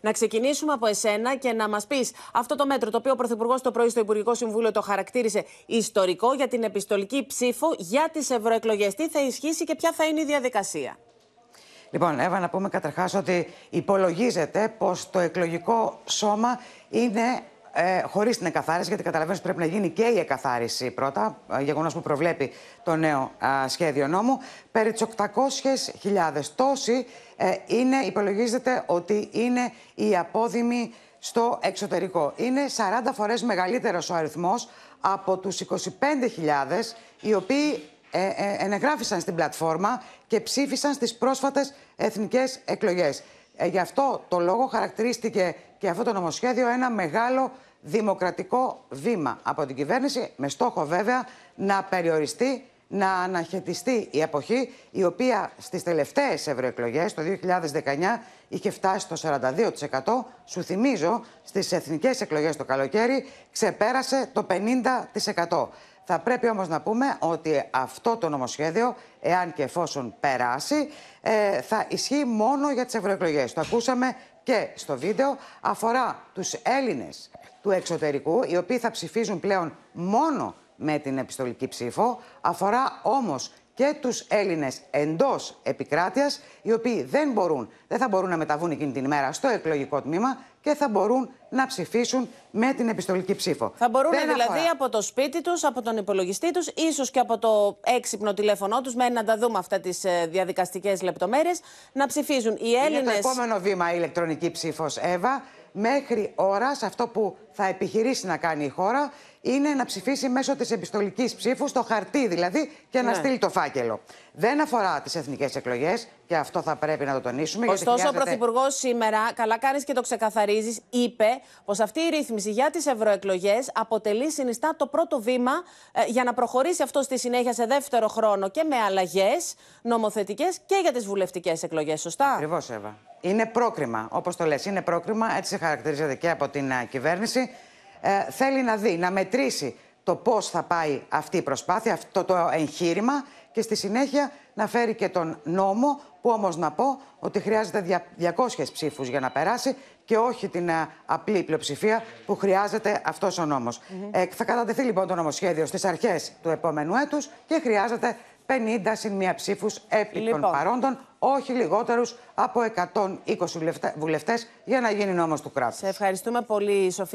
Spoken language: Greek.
να ξεκινήσουμε από εσένα και να μας πεις αυτό το μέτρο το οποίο ο Πρωθυπουργός το πρωί στο Υπουργικό Συμβούλιο το χαρακτήρισε ιστορικό για την επιστολική ψήφο για τις ευρωεκλογές. Τι θα ισχύσει και ποια θα είναι η διαδικασία. Λοιπόν, Εύα, να πούμε καταρχάς ότι υπολογίζεται πως το εκλογικό σώμα είναι ε, χωρίς την εκαθάριση, γιατί καταλαβαίνω ότι πρέπει να γίνει και η εκαθάριση πρώτα, ε, γεγονός που προβλέπει το νέο σχέδιο νόμου. Περί τις 800.000 τόσοι ε, είναι, υπολογίζεται ότι είναι οι απόδημοι στο εξωτερικό. Είναι 40 φορές μεγαλύτερος ο αριθμός από τους 25.000 οι οποίοι ε, ε, ενεγράφησαν στην πλατφόρμα και ψήφισαν στις πρόσφατες εθνικές εκλογές. Ε, γι' αυτό το λόγο χαρακτηρίστηκε και αυτό το νομοσχέδιο ένα μεγάλο δημοκρατικό βήμα από την κυβέρνηση, με στόχο βέβαια να περιοριστεί, να αναχαιτιστεί η εποχή η οποία στις τελευταίες ευρωεκλογές, το 2019 είχε φτάσει στο 42%. Σου θυμίζω, στις εθνικές εκλογές το καλοκαίρι ξεπέρασε το 50%. Θα πρέπει όμως να πούμε ότι αυτό το νομοσχέδιο, εάν και εφόσον περάσει, ε, θα ισχύει μόνο για τις ευρωεκλογές. Το ακούσαμε και στο βίντεο. Αφορά τους Έλληνες του εξωτερικού, οι οποίοι θα ψηφίζουν πλέον μόνο με την επιστολική ψήφο. Αφορά όμως και τους Έλληνες εντός επικράτειας, οι οποίοι δεν μπορούν, δεν θα μπορούν να μεταβούν εκείνη την ημέρα στο εκλογικό τμήμα και θα μπορούν να ψηφίσουν με την επιστολική ψήφο. Θα μπορούν δηλαδή από το σπίτι τους, από τον υπολογιστή τους, ίσως και από το έξυπνο τηλέφωνό τους, με να τα δούμε αυτά τις ε, διαδικαστικές λεπτομέρειες, να ψηφίζουν οι Έλληνες. Είναι το επόμενο βήμα η ηλεκτρονική ψήφος, Εύα μέχρι ώρας αυτό που θα επιχειρήσει να κάνει η χώρα είναι να ψηφίσει μέσω της επιστολικής ψήφου, στο χαρτί δηλαδή, και να ναι. στείλει το φάκελο. Δεν αφορά τις εθνικές εκλογές και αυτό θα πρέπει να το τονίσουμε. Ωστόσο, χρειάζεται... ο Πρωθυπουργός σήμερα, καλά κάνεις και το ξεκαθαρίζεις, είπε πως αυτή η ρύθμιση για τις ευρωεκλογές αποτελεί συνιστά το πρώτο βήμα ε, για να προχωρήσει αυτό στη συνέχεια σε δεύτερο χρόνο και με αλλαγές νομοθετικές και για τις βουλευτικές εκλογές. Σωστά. Ακριβώς, Εύα είναι πρόκριμα, όπως το λες. Είναι πρόκριμα, έτσι χαρακτηρίζεται και από την ε, κυβέρνηση. Ε, θέλει να δει, να μετρήσει το πώς θα πάει αυτή η προσπάθεια, αυτό το εγχείρημα και στη συνέχεια να φέρει και τον νόμο που όμως να πω ότι χρειάζεται 200 ψήφους για να περάσει και όχι την ε, απλή πλειοψηφία που χρειάζεται αυτός ο νομος Ε, θα κατατεθεί λοιπόν το νομοσχέδιο στις αρχές του επόμενου έτους και χρειάζεται 50 συν μία ψήφους επί λοιπόν. των παρόντων, όχι λιγότερους από 120 βουλευτές, για να γίνει νόμος του κράτους. Σε ευχαριστούμε πολύ, Σοφία.